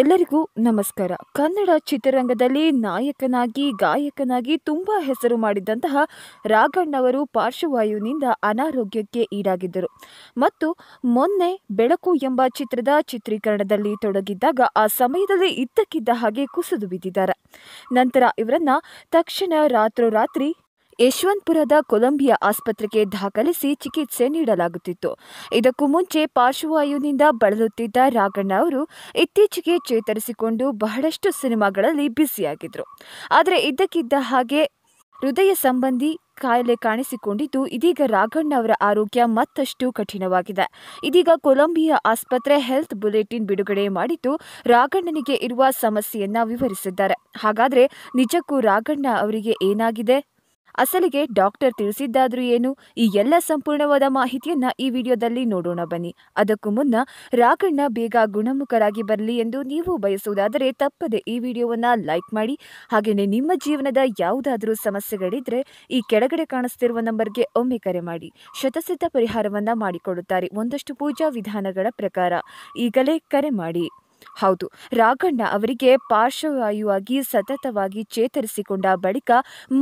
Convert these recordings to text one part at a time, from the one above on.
ಎಲ್ಲರಿಗೂ ನಮಸ್ಕಾರ ಕನ್ನಡ ಚಿತ್ರರಂಗದಲ್ಲಿ ನಾಯಕನಾಗಿ ಗಾಯಕನಾಗಿ ತುಂಬ ಹೆಸರು ಮಾಡಿದಂತಹ ರಾಘಣ್ಣವರು ಪಾರ್ಶ್ವವಾಯುವಿನಿಂದ ಅನಾರೋಗ್ಯಕ್ಕೆ ಈಡಾಗಿದ್ದರು ಮತ್ತು ಮೊನ್ನೆ ಬೆಳಕು ಎಂಬ ಚಿತ್ರದ ಚಿತ್ರೀಕರಣದಲ್ಲಿ ತೊಡಗಿದ್ದಾಗ ಆ ಸಮಯದಲ್ಲಿ ಇದ್ದಕ್ಕಿದ್ದ ಹಾಗೆ ಕುಸಿದು ಬಿದ್ದಿದ್ದಾರೆ ನಂತರ ಇವರನ್ನ ತಕ್ಷಣ ರಾತ್ರೋರಾತ್ರಿ ಯಶವಂತಪುರದ ಕೊಲಂಬಿಯಾ ಆಸ್ಪತ್ರೆಗೆ ದಾಖಲಿಸಿ ಚಿಕಿತ್ಸೆ ನೀಡಲಾಗುತ್ತಿತ್ತು ಇದಕ್ಕೂ ಮುಂಚೆ ಪಾರ್ಶ್ವವಾಯುವಿನಿಂದ ಬಳಲುತ್ತಿದ್ದ ರಾಘಣ್ಣ ಅವರು ಇತ್ತೀಚೆಗೆ ಚೇತರಿಸಿಕೊಂಡು ಬಹಳಷ್ಟು ಸಿನಿಮಾಗಳಲ್ಲಿ ಬ್ಯುಸಿಯಾಗಿದ್ದರು ಆದರೆ ಇದ್ದಕ್ಕಿದ್ದ ಹಾಗೆ ಹೃದಯ ಸಂಬಂಧಿ ಕಾಯಿಲೆ ಕಾಣಿಸಿಕೊಂಡಿದ್ದು ಇದೀಗ ರಾಘಣ್ಣ ಅವರ ಆರೋಗ್ಯ ಮತ್ತಷ್ಟು ಕಠಿಣವಾಗಿದೆ ಇದೀಗ ಕೊಲಂಬಿಯಾ ಆಸ್ಪತ್ರೆ ಹೆಲ್ತ್ ಬುಲೆಟಿನ್ ಬಿಡುಗಡೆ ಮಾಡಿದ್ದು ರಾಘಣ್ಣನಿಗೆ ಇರುವ ಸಮಸ್ಯೆಯನ್ನ ವಿವರಿಸಿದ್ದಾರೆ ಹಾಗಾದ್ರೆ ನಿಜಕ್ಕೂ ರಾಘಣ್ಣ ಅವರಿಗೆ ಏನಾಗಿದೆ ಅಸಲಿಗೆ ಡಾಕ್ಟರ್ ತಿಳಿಸಿದ್ದಾದ್ರೂ ಏನು ಈ ಎಲ್ಲ ಸಂಪೂರ್ಣವಾದ ಮಾಹಿತಿಯನ್ನ ಈ ವಿಡಿಯೋದಲ್ಲಿ ನೋಡೋಣ ಬನ್ನಿ ಅದಕ್ಕೂ ಮುನ್ನ ರಾಘಣ್ಣ ಬೇಗ ಗುಣಮುಖರಾಗಿ ಬರಲಿ ಎಂದು ನೀವು ಬಯಸುವುದಾದರೆ ತಪ್ಪದೆ ಈ ವಿಡಿಯೋವನ್ನ ಲೈಕ್ ಮಾಡಿ ಹಾಗೆಯೇ ನಿಮ್ಮ ಜೀವನದ ಯಾವುದಾದರೂ ಸಮಸ್ಯೆಗಳಿದ್ರೆ ಈ ಕೆಳಗಡೆ ಕಾಣಿಸ್ತಿರುವ ನಂಬರ್ಗೆ ಒಮ್ಮೆ ಕರೆ ಮಾಡಿ ಶತಸಿದ್ಧ ಪರಿಹಾರವನ್ನ ಮಾಡಿಕೊಡುತ್ತಾರೆ ಒಂದಷ್ಟು ಪೂಜಾ ವಿಧಾನಗಳ ಪ್ರಕಾರ ಈಗಲೇ ಕರೆ ಮಾಡಿ ಹೌದು ರಾಘಣ್ಣ ಅವರಿಗೆ ಪಾರ್ಶ್ವವಾಯುವಾಗಿ ಸತತವಾಗಿ ಚೇತರಿಸಿಕೊಂಡ ಬಳಿಕ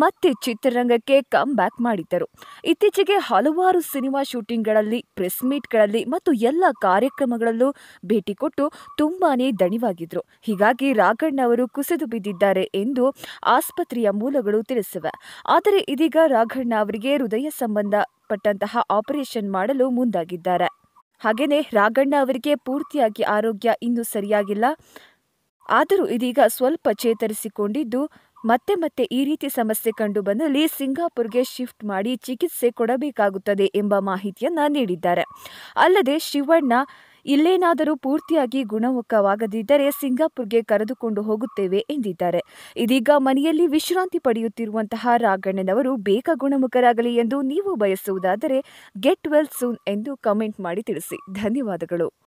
ಮತ್ತೆ ಚಿತ್ರರಂಗಕ್ಕೆ ಕಮ್ ಬ್ಯಾಕ್ ಮಾಡಿದ್ದರು ಇತ್ತೀಚೆಗೆ ಹಲವಾರು ಸಿನಿಮಾ ಶೂಟಿಂಗ್ಗಳಲ್ಲಿ ಪ್ರೆಸ್ ಮೀಟ್ಗಳಲ್ಲಿ ಮತ್ತು ಎಲ್ಲ ಕಾರ್ಯಕ್ರಮಗಳಲ್ಲೂ ಭೇಟಿ ಕೊಟ್ಟು ತುಂಬಾನೇ ದಣಿವಾಗಿದ್ರು ಹೀಗಾಗಿ ರಾಘಣ್ಣ ಅವರು ಕುಸಿದು ಬಿದ್ದಿದ್ದಾರೆ ಎಂದು ಆಸ್ಪತ್ರೆಯ ಮೂಲಗಳು ತಿಳಿಸಿವೆ ಆದರೆ ಇದೀಗ ರಾಘಣ್ಣ ಅವರಿಗೆ ಹೃದಯ ಸಂಬಂಧಪಟ್ಟಂತಹ ಆಪರೇಷನ್ ಮಾಡಲು ಮುಂದಾಗಿದ್ದಾರೆ ಹಾಗೆಯೇ ರಾಗಣ್ಣ ಅವರಿಗೆ ಪೂರ್ತಿಯಾಗಿ ಆರೋಗ್ಯ ಇನ್ನೂ ಸರಿಯಾಗಿಲ್ಲ ಆದರೂ ಇದೀಗ ಸ್ವಲ್ಪ ಚೇತರಿಸಿಕೊಂಡಿದ್ದು ಮತ್ತೆ ಮತ್ತೆ ಈ ರೀತಿ ಸಮಸ್ಯೆ ಕಂಡು ಬಂದಲ್ಲಿ ಸಿಂಗಾಪುರ್ಗೆ ಶಿಫ್ಟ್ ಮಾಡಿ ಚಿಕಿತ್ಸೆ ಕೊಡಬೇಕಾಗುತ್ತದೆ ಎಂಬ ಮಾಹಿತಿಯನ್ನು ನೀಡಿದ್ದಾರೆ ಅಲ್ಲದೆ ಶಿವಣ್ಣ ಇಲ್ಲೇನಾದರೂ ಪೂರ್ತಿಯಾಗಿ ಗುಣಮುಖವಾಗದಿದ್ದರೆ ಸಿಂಗಾಪುರ್ಗೆ ಕರೆದುಕೊಂಡು ಹೋಗುತ್ತೇವೆ ಎಂದಿದ್ದಾರೆ ಇದೀಗ ಮನೆಯಲ್ಲಿ ವಿಶ್ರಾಂತಿ ಪಡೆಯುತ್ತಿರುವಂತಹ ರಾಗಣ್ಣನವರು ಬೇಗ ಗುಣಮುಖರಾಗಲಿ ಎಂದು ನೀವು ಬಯಸುವುದಾದರೆ ಗೆಟ್ ವೆಲ್ ಸೂನ್ ಎಂದು ಕಮೆಂಟ್ ಮಾಡಿ ತಿಳಿಸಿ ಧನ್ಯವಾದಗಳು